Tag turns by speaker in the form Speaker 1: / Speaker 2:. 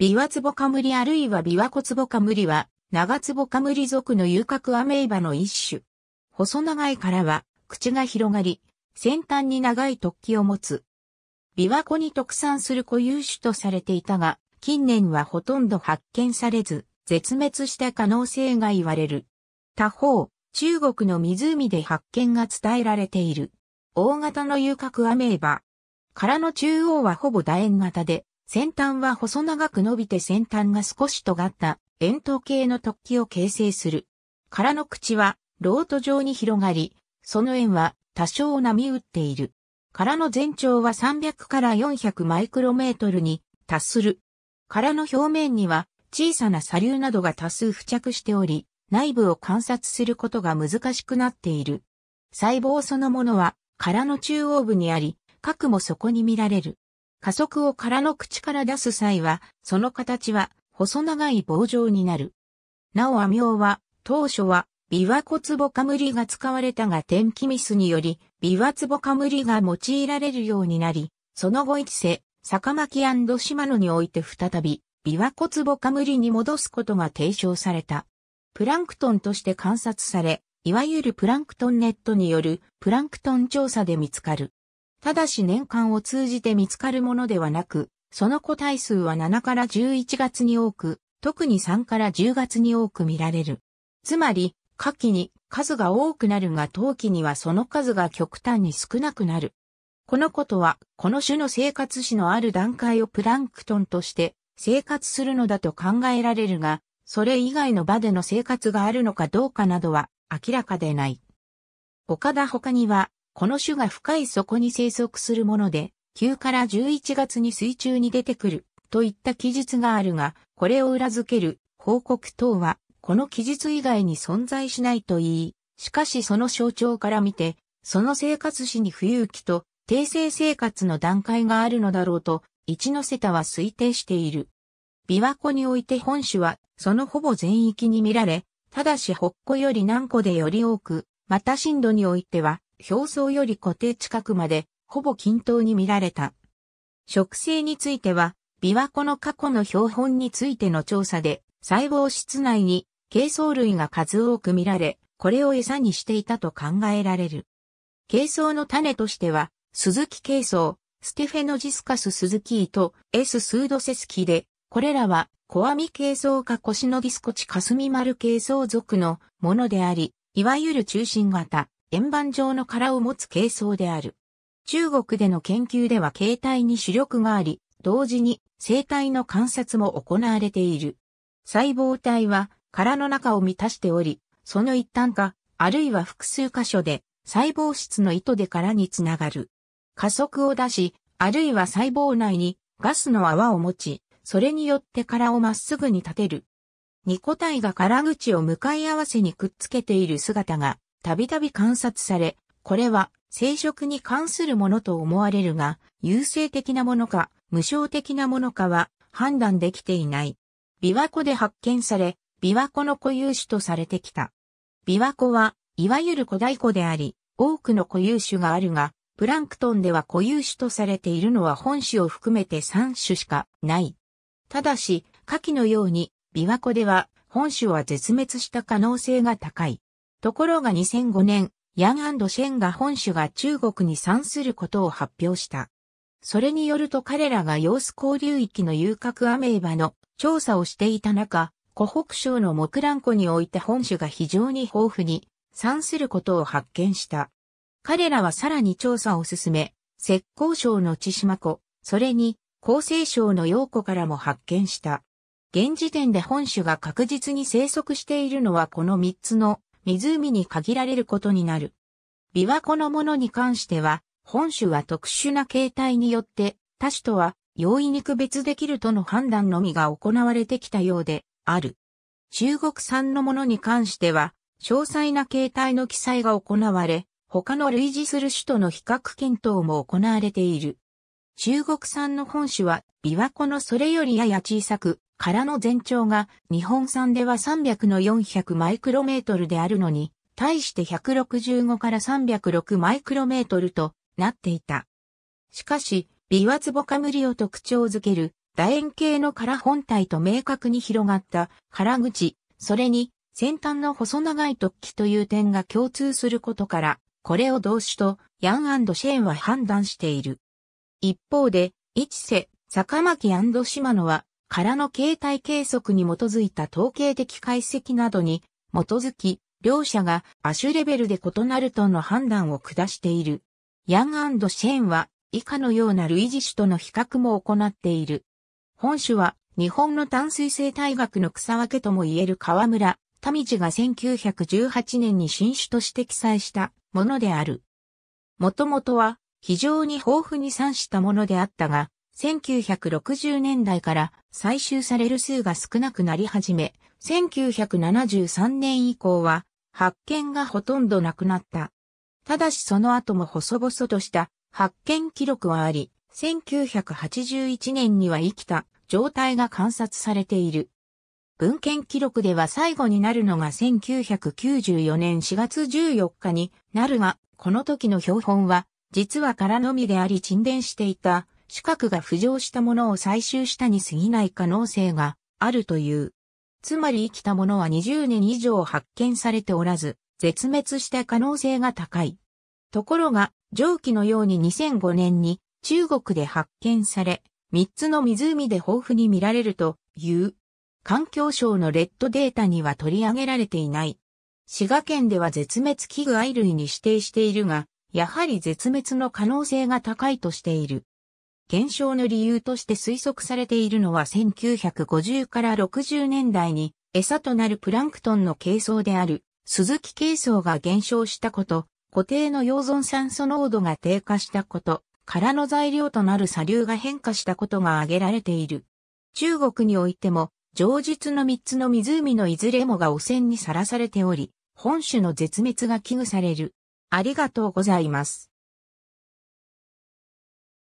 Speaker 1: ビワツボカムリあるいはビワコツボカムリは、長ツボカムリ属の遊郭アメイバの一種。細長いからは、口が広がり、先端に長い突起を持つ。ビワコに特産する固有種とされていたが、近年はほとんど発見されず、絶滅した可能性が言われる。他方、中国の湖で発見が伝えられている。大型の遊郭アメーバ。殻の中央はほぼ楕円型で、先端は細長く伸びて先端が少し尖った円筒形の突起を形成する。殻の口はロート状に広がり、その円は多少波打っている。殻の全長は300から400マイクロメートルに達する。殻の表面には小さな砂粒などが多数付着しており、内部を観察することが難しくなっている。細胞そのものは殻の中央部にあり、核もそこに見られる。加速を殻の口から出す際は、その形は細長い棒状になる。なお網網は、当初は、ビワコツボカムリが使われたが天気ミスにより、ビワツボカムリが用いられるようになり、その後一世、坂巻島野において再び、ビワコツボカムリに戻すことが提唱された。プランクトンとして観察され、いわゆるプランクトンネットによるプランクトン調査で見つかる。ただし年間を通じて見つかるものではなく、その個体数は7から11月に多く、特に3から10月に多く見られる。つまり、夏季に数が多くなるが冬季にはその数が極端に少なくなる。このことは、この種の生活史のある段階をプランクトンとして生活するのだと考えられるが、それ以外の場での生活があるのかどうかなどは明らかでない。岡田他には、この種が深い底に生息するもので、9から11月に水中に出てくるといった記述があるが、これを裏付ける報告等は、この記述以外に存在しないといい、しかしその象徴から見て、その生活史に浮遊期と定性生活の段階があるのだろうと、一ノ瀬田は推定している。琵琶湖において本種は、そのほぼ全域に見られ、ただし北湖より南湖でより多く、また深度においては、表層より固定近くまで、ほぼ均等に見られた。植生については、琵琶湖の過去の標本についての調査で、細胞室内に、珪藻類が数多く見られ、これを餌にしていたと考えられる。珪藻の種としては、鈴木珪藻、ステフェノジスカス鈴木と S スードセスキで、これらは、コアミ珪藻かコシノディスコチカスミマル珪藻属のものであり、いわゆる中心型、円盤状の殻を持つ形相である。中国での研究では形態に主力があり、同時に生体の観察も行われている。細胞体は殻の中を満たしており、その一端か、あるいは複数箇所で細胞質の糸で殻につながる。加速を出し、あるいは細胞内にガスの泡を持ち、それによって殻をまっすぐに立てる。二個体が殻口を向かい合わせにくっつけている姿がたびたび観察され、これは生殖に関するものと思われるが、優勢的なものか、無償的なものかは判断できていない。琵琶湖で発見され、琵琶湖の固有種とされてきた。琵琶湖は、いわゆる古代湖であり、多くの固有種があるが、プランクトンでは固有種とされているのは本種を含めて3種しかない。ただし、下記のように、琵琶湖では本種は絶滅した可能性が高い。ところが2005年、ヤンシェンが本種が中国に産することを発表した。それによると彼らが様子交流域の遊郭アメーバの調査をしていた中、湖北省の木蘭湖において本種が非常に豊富に産することを発見した。彼らはさらに調査を進め、石膏省の千島湖、それに厚生省の陽湖からも発見した。現時点で本種が確実に生息しているのはこの3つの湖に限られることになる。琵琶湖のものに関しては、本種は特殊な形態によって他種とは容易に区別できるとの判断のみが行われてきたようである。中国産のものに関しては、詳細な形態の記載が行われ、他の類似する種との比較検討も行われている。中国産の本種は琵琶湖のそれよりやや小さく、殻の全長が日本産では300の400マイクロメートルであるのに、対して165から306マイクロメートルとなっていた。しかし、ビワツボカムリを特徴づける楕円形の殻本体と明確に広がった殻口、それに先端の細長い突起という点が共通することから、これを動詞とヤンシェーンは判断している。一方で、一世、坂巻島野はからの形態計測に基づいた統計的解析などに基づき、両者が亜種レベルで異なるとの判断を下している。ヤンシェーンは以下のような類似種との比較も行っている。本種は日本の淡水生態学の草分けとも言える河村、民地が1918年に新種として記載したものである。もともとは非常に豊富に産したものであったが、1960年代から採集される数が少なくなり始め、1973年以降は発見がほとんどなくなった。ただしその後も細々とした発見記録はあり、1981年には生きた状態が観察されている。文献記録では最後になるのが1994年4月14日になるが、この時の標本は実は空のみであり沈殿していた四角が浮上したものを採集したに過ぎない可能性があるという。つまり生きたものは20年以上発見されておらず、絶滅した可能性が高い。ところが、上記のように2005年に中国で発見され、3つの湖で豊富に見られるという。環境省のレッドデータには取り上げられていない。滋賀県では絶滅危惧愛類に指定しているが、やはり絶滅の可能性が高いとしている。減少の理由として推測されているのは1950から60年代に餌となるプランクトンの形相である鈴木形相が減少したこと、固定の溶存酸素濃度が低下したこと、殻の材料となる砂流が変化したことが挙げられている。中国においても、上述の3つの湖のいずれもが汚染にさらされており、本種の絶滅が危惧される。ありがとうございます。